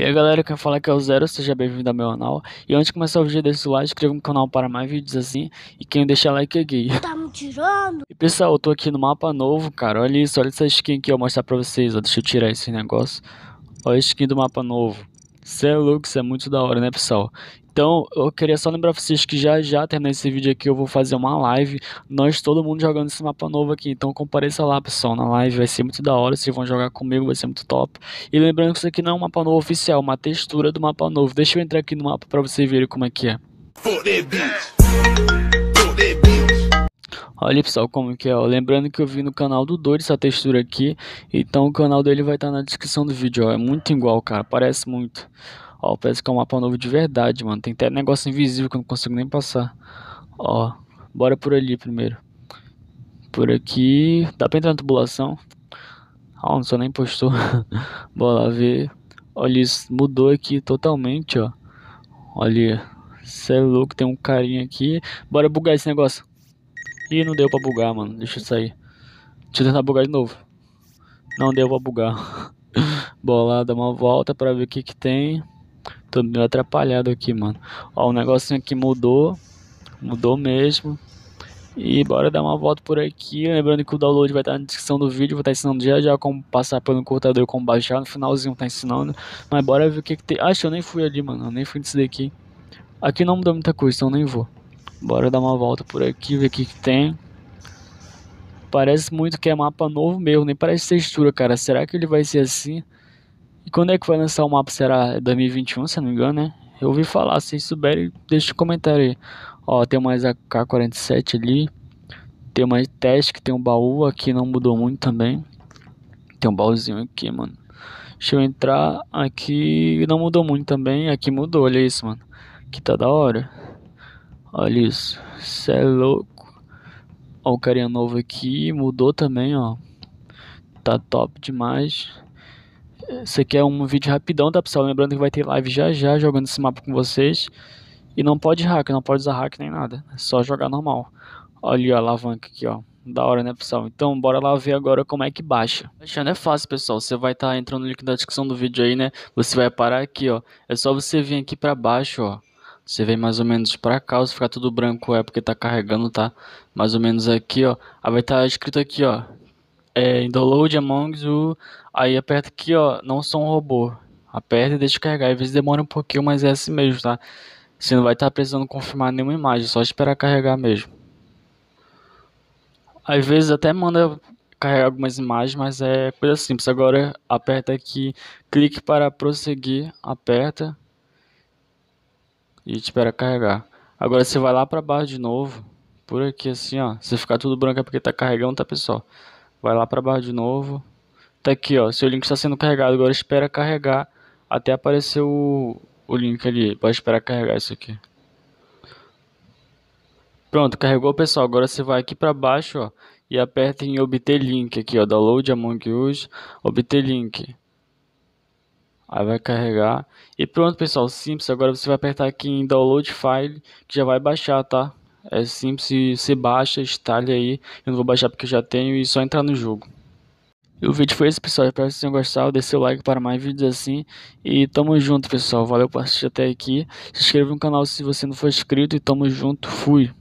E aí galera, quem fala falar que é o Zero, seja bem-vindo ao meu canal. E antes de começar o vídeo, deixa o like, inscreva no canal para mais vídeos assim. E quem deixar like é gay. Tá me tirando? E pessoal, eu tô aqui no mapa novo, cara. Olha isso, olha essa skin aqui, eu vou mostrar pra vocês. Ó, deixa eu tirar esse negócio. Olha a skin do mapa novo. Celux é, é muito da hora, né, pessoal? Então, eu queria só lembrar pra vocês que já já terminando esse vídeo aqui, eu vou fazer uma live. Nós, todo mundo jogando esse mapa novo aqui. Então, compareça lá, pessoal, na live. Vai ser muito da hora. Vocês vão jogar comigo, vai ser muito top. E lembrando que isso aqui não é um mapa novo oficial, é uma textura do mapa novo. Deixa eu entrar aqui no mapa pra vocês verem como é que é. Olha pessoal como que é, ó. lembrando que eu vi no canal do Doido essa textura aqui, então o canal dele vai estar tá na descrição do vídeo, ó. é muito igual cara, parece muito. Ó, parece que é um mapa novo de verdade, mano, tem até negócio invisível que eu não consigo nem passar. Ó, bora por ali primeiro. Por aqui, dá pra entrar na tubulação? Ah, não só nem postou. bora lá ver. Olha isso, mudou aqui totalmente, ó. Olha, cê é louco, tem um carinha aqui. Bora bugar esse negócio. Ih, não deu pra bugar, mano. Deixa eu sair. Deixa eu tentar bugar de novo. Não deu pra bugar. Bola, dá uma volta pra ver o que que tem. Tô meio atrapalhado aqui, mano. Ó, o negocinho aqui mudou. Mudou mesmo. E bora dar uma volta por aqui. Lembrando que o download vai estar na descrição do vídeo. Vou estar tá ensinando já já como passar pelo cortador e como baixar. No finalzinho tá ensinando. Mas bora ver o que, que tem. Acho que eu nem fui ali, mano. Eu nem fui nesse daqui. Aqui não mudou muita coisa, então nem vou. Bora dar uma volta por aqui, ver o que, que tem. Parece muito que é mapa novo mesmo, nem parece textura, cara. Será que ele vai ser assim? E quando é que vai lançar o mapa? Será 2021, se não me engano, né? Eu ouvi falar, se souberem, deixa um comentário aí. Ó, tem mais AK-47 ali. Tem mais teste que tem um baú aqui, não mudou muito também. Tem um baúzinho aqui, mano. Deixa eu entrar aqui, não mudou muito também. Aqui mudou, olha isso, mano. Que tá da hora. Olha isso. Cê é louco. Ó, o carinha novo aqui. Mudou também, ó. Tá top demais. Esse aqui é um vídeo rapidão, tá, pessoal? Lembrando que vai ter live já já jogando esse mapa com vocês. E não pode hack, não pode usar hack nem nada. É só jogar normal. Olha a alavanca aqui, ó. Da hora, né, pessoal? Então, bora lá ver agora como é que baixa. Baixando é fácil, pessoal. Você vai estar tá entrando no link da descrição do vídeo aí, né? Você vai parar aqui, ó. É só você vir aqui pra baixo, ó. Você vem mais ou menos pra cá, se ficar tudo branco é porque tá carregando, tá? Mais ou menos aqui, ó. Aí vai estar tá escrito aqui, ó. É, download among you. Aí aperta aqui, ó. Não sou um robô. Aperta e deixa carregar. Às vezes demora um pouquinho, mas é assim mesmo, tá? Você não vai estar tá precisando confirmar nenhuma imagem, é só esperar carregar mesmo. Às vezes até manda carregar algumas imagens, mas é coisa simples. Agora aperta aqui, clique para prosseguir, aperta e espera carregar. Agora você vai lá para baixo de novo, por aqui assim, ó. Se ficar tudo branco é porque tá carregando, tá, pessoal? Vai lá para baixo de novo. Tá aqui, ó. Seu link está sendo carregado. Agora espera carregar até aparecer o, o link ali. Pode esperar carregar isso aqui. Pronto, carregou, pessoal. Agora você vai aqui para baixo, ó, e aperta em obter link aqui, ó, download among us, obter link. Aí vai carregar. E pronto, pessoal, simples. Agora você vai apertar aqui em download file, que já vai baixar, tá? É simples, você baixa, instale aí. Eu não vou baixar porque eu já tenho e só entrar no jogo. E o vídeo foi esse, pessoal. Espero que vocês tenham gostado. Deixe seu like para mais vídeos assim. E tamo junto, pessoal. Valeu por assistir até aqui. Se inscreva no canal se você não for inscrito. E tamo junto. Fui.